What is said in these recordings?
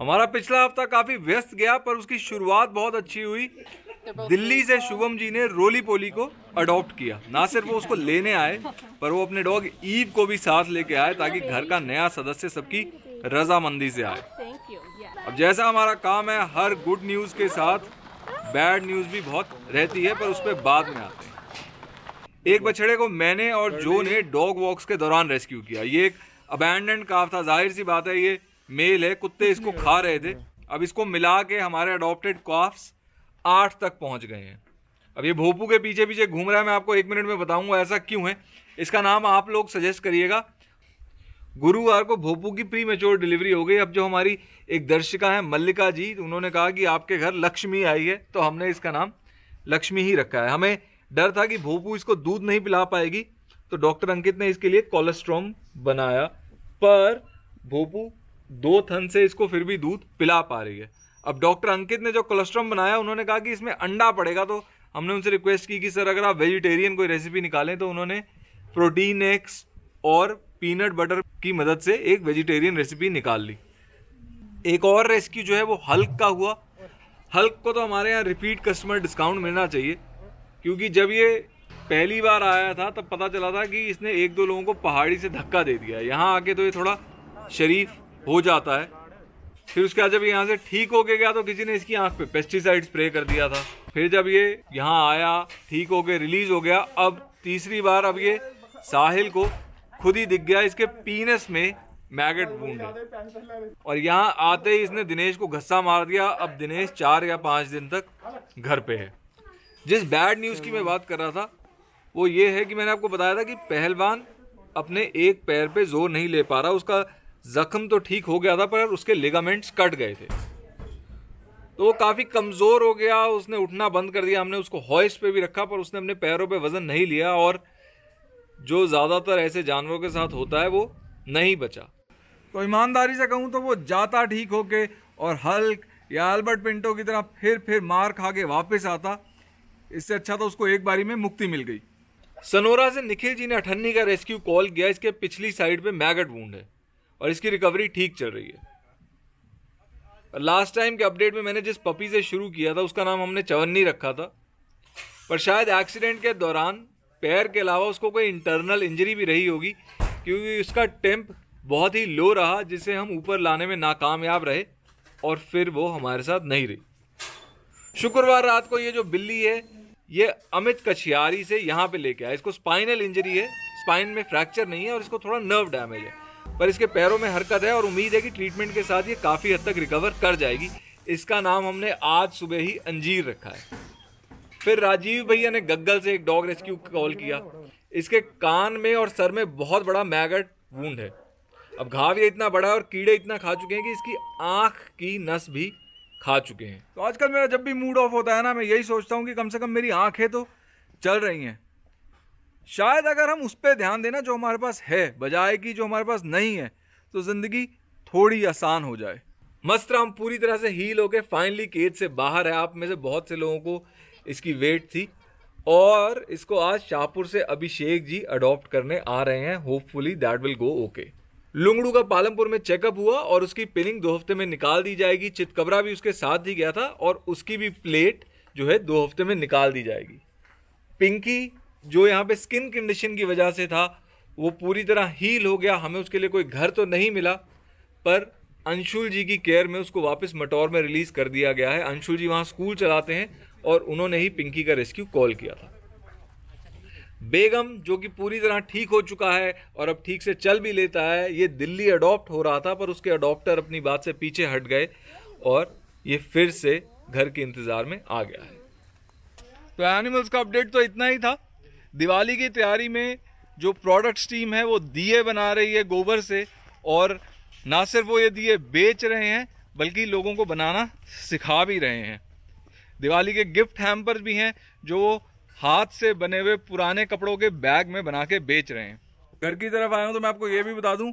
हमारा पिछला हफ्ता काफी व्यस्त गया पर उसकी शुरुआत बहुत अच्छी हुई दिल्ली से शुभम जी ने रोली पोली को अडॉप्ट किया ना सिर्फ वो उसको लेने आए पर वो अपने डॉग ईव को भी साथ लेके आए ताकि घर का नया सदस्य सबकी रजामंदी से आए अब जैसा हमारा काम है हर गुड न्यूज के साथ बैड न्यूज भी बहुत रहती है पर उस पर बाद में आते हैं एक बछड़े को मैंने और जो ने डॉग वॉक्स के दौरान रेस्क्यू किया ये एक अबैंडन काफ था जाहिर सी बात है ये मेल है कुत्ते इसको खा रहे थे हाँ। अब इसको मिला के हमारे अडोप्टेड कॉफ्स आठ तक पहुंच गए हैं अब ये भोपू के पीछे पीछे घूम रहा है मैं आपको एक मिनट में बताऊंगा ऐसा क्यों है इसका नाम आप लोग सजेस्ट करिएगा गुरुवार को भोपू की प्री मेच्योर डिलीवरी हो गई अब जो हमारी एक दर्शिका है मल्लिका जी तो उन्होंने कहा कि आपके घर लक्ष्मी आई है तो हमने इसका नाम लक्ष्मी ही रखा है हमें डर था कि भोपू इसको दूध नहीं पिला पाएगी तो डॉक्टर अंकित ने इसके लिए कोलेस्ट्रॉम बनाया पर भोपू दो थन से इसको फिर भी दूध पिला पा रही है अब डॉक्टर अंकित ने जो कोलेस्ट्रॉम बनाया उन्होंने कहा कि इसमें अंडा पड़ेगा तो हमने उनसे रिक्वेस्ट की कि सर अगर आप वेजिटेरियन कोई रेसिपी निकालें तो उन्होंने प्रोटीन एक्स और पीनट बटर की मदद से एक वेजिटेरियन रेसिपी निकाल ली एक और रेस्क्यू जो है वो हल्क का हुआ हल्क को तो हमारे यहाँ रिपीट कस्टमर डिस्काउंट मिलना चाहिए क्योंकि जब ये पहली बार आया था तब पता चला था कि इसने एक दो लोगों को पहाड़ी से धक्का दे दिया यहाँ आके तो ये थोड़ा शरीफ हो जाता है फिर उसके बाद जब यहाँ से ठीक होके गया तो किसी ने इसकी आंख पे पेस्टिसाइड स्प्रे कर दिया था फिर जब ये यहाँ आया ठीक होके रिलीज हो गया अब तीसरी बार अब ये साहिल को खुद ही दिख गया इसके पीनस में मैगेट बूंद और यहाँ आते ही इसने दिनेश को घस्सा मार दिया अब दिनेश चार या पाँच दिन तक घर पे है जिस बैड न्यूज़ की मैं बात कर रहा था वो ये है कि मैंने आपको बताया था कि पहलवान अपने एक पैर पे जोर नहीं ले पा रहा उसका जख्म तो ठीक हो गया था पर उसके लिगामेंट्स कट गए थे तो वो काफ़ी कमज़ोर हो गया उसने उठना बंद कर दिया हमने उसको हॉइस पे भी रखा पर उसने अपने पैरों पे वज़न नहीं लिया और जो ज़्यादातर ऐसे जानवरों के साथ होता है वो नहीं बचा तो ईमानदारी से कहूँ तो वो जाता ठीक होके और हल्क या अल्बर्ट पिंटो की तरह फिर फिर मार खा के वापस आता इससे अच्छा तो उसको एक बारी में मुक्ति मिल गई सनोरा से निखिल जी ने अठन्नी का रेस्क्यू कॉल किया इसके पिछली साइड पे मैगट वूंड है और इसकी रिकवरी ठीक चल रही है लास्ट टाइम के अपडेट में मैंने जिस पपी से शुरू किया था उसका नाम हमने चवन्नी रखा था पर शायद एक्सीडेंट के दौरान पैर के अलावा उसको कोई इंटरनल इंजरी भी रही होगी क्योंकि उसका टेम्प बहुत ही लो रहा जिसे हम ऊपर लाने में नाकामयाब रहे और फिर वो हमारे साथ नहीं रही शुक्रवार रात को ये जो बिल्ली है ये अमित कछियारी से यहाँ पे लेके आया इसको स्पाइनल इंजरी है स्पाइन में फ्रैक्चर नहीं है और इसको थोड़ा नर्व डैमेज है पर इसके पैरों में हरकत है और उम्मीद है कि ट्रीटमेंट के साथ ये काफ़ी हद तक रिकवर कर जाएगी इसका नाम हमने आज सुबह ही अंजीर रखा है फिर राजीव भैया ने गग्गल से एक डॉग रेस्क्यू कॉल किया इसके कान में और सर में बहुत बड़ा मैगट वूंड है अब घाव ये इतना बड़ा है और कीड़े इतना खा चुके हैं कि इसकी आँख की नस भी खा चुके हैं तो आजकल मेरा जब भी मूड ऑफ होता है ना मैं यही सोचता हूँ कि कम से कम मेरी आँखें तो चल रही हैं शायद अगर हम उस पर ध्यान देना जो हमारे पास है बजाय कि जो हमारे पास नहीं है तो ज़िंदगी थोड़ी आसान हो जाए मस्त राम पूरी तरह से हील गए फाइनली केज से बाहर है आप में से बहुत से लोगों को इसकी वेट थी और इसको आज शाहपुर से अभिषेक जी अडॉप्ट करने आ रहे हैं hopefully that will go okay लुंगड़ू का पालमपुर में चेकअप हुआ और उसकी पिनिंग दो हफ्ते में निकाल दी जाएगी चितकबरा भी उसके साथ ही गया था और उसकी भी प्लेट जो है दो हफ्ते में निकाल दी जाएगी पिंकी जो यहाँ पे स्किन कंडीशन की वजह से था वो पूरी तरह हील हो गया हमें उसके लिए कोई घर तो नहीं मिला पर अंशुल जी की केयर में उसको वापस मटौर में रिलीज़ कर दिया गया है अंशुल जी वहाँ स्कूल चलाते हैं और उन्होंने ही पिंकी का रेस्क्यू कॉल किया था बेगम जो कि पूरी तरह ठीक हो चुका है और अब ठीक से चल भी लेता है ये दिल्ली अडॉप्ट हो रहा था पर उसके अडॉप्टर अपनी बात से पीछे हट गए और ये फिर से घर के इंतज़ार में आ गया है तो एनिमल्स का अपडेट तो इतना ही था दिवाली की तैयारी में जो प्रोडक्ट्स टीम है वो दिए बना रही है गोबर से और ना सिर्फ वो ये दिए बेच रहे हैं बल्कि लोगों को बनाना सिखा भी रहे हैं दिवाली के गिफ्ट हैम्पर्स भी हैं जो वो हाथ से बने हुए पुराने कपड़ों के बैग में बना के बेच रहे हैं घर की तरफ आया हूँ तो मैं आपको ये भी बता दूँ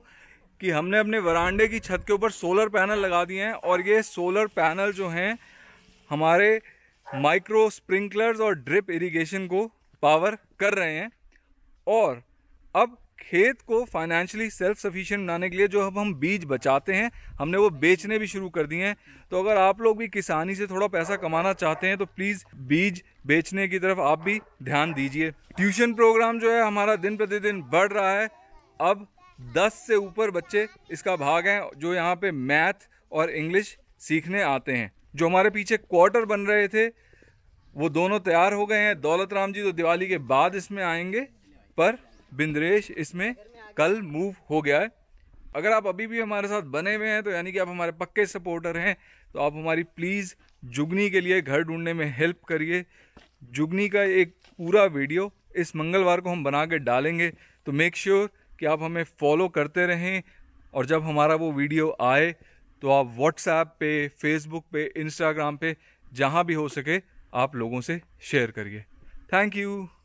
कि हमने अपने वरांडे की छत के ऊपर सोलर पैनल लगा दिए हैं और ये सोलर पैनल जो हैं हमारे माइक्रो स्प्रिंकलर्स और ड्रिप इरिगेशन को पावर कर रहे हैं और अब खेत को फाइनेंशियली सेल्फ सफिशिएंट बनाने के लिए जो अब हम बीज बचाते हैं हमने वो बेचने भी शुरू कर दिए हैं तो अगर आप लोग भी किसानी से थोड़ा पैसा कमाना चाहते हैं तो प्लीज़ बीज बेचने की तरफ आप भी ध्यान दीजिए ट्यूशन प्रोग्राम जो है हमारा दिन प्रतिदिन बढ़ रहा है अब 10 से ऊपर बच्चे इसका भाग हैं जो यहाँ पे मैथ और इंग्लिश सीखने आते हैं जो हमारे पीछे क्वार्टर बन रहे थे वो दोनों तैयार हो गए हैं दौलत राम जी तो दिवाली के बाद इसमें आएंगे पर बिंद्रेश इसमें कल मूव हो गया है अगर आप अभी भी हमारे साथ बने हुए हैं तो यानी कि आप हमारे पक्के सपोर्टर हैं तो आप हमारी प्लीज़ जुगनी के लिए घर ढूंढने में हेल्प करिए जुगनी का एक पूरा वीडियो इस मंगलवार को हम बना के डालेंगे तो मेक श्योर sure कि आप हमें फॉलो करते रहें और जब हमारा वो वीडियो आए तो आप व्हाट्सएप पे फेसबुक पे इंस्टाग्राम पे जहाँ भी हो सके आप लोगों से शेयर करिए थैंक यू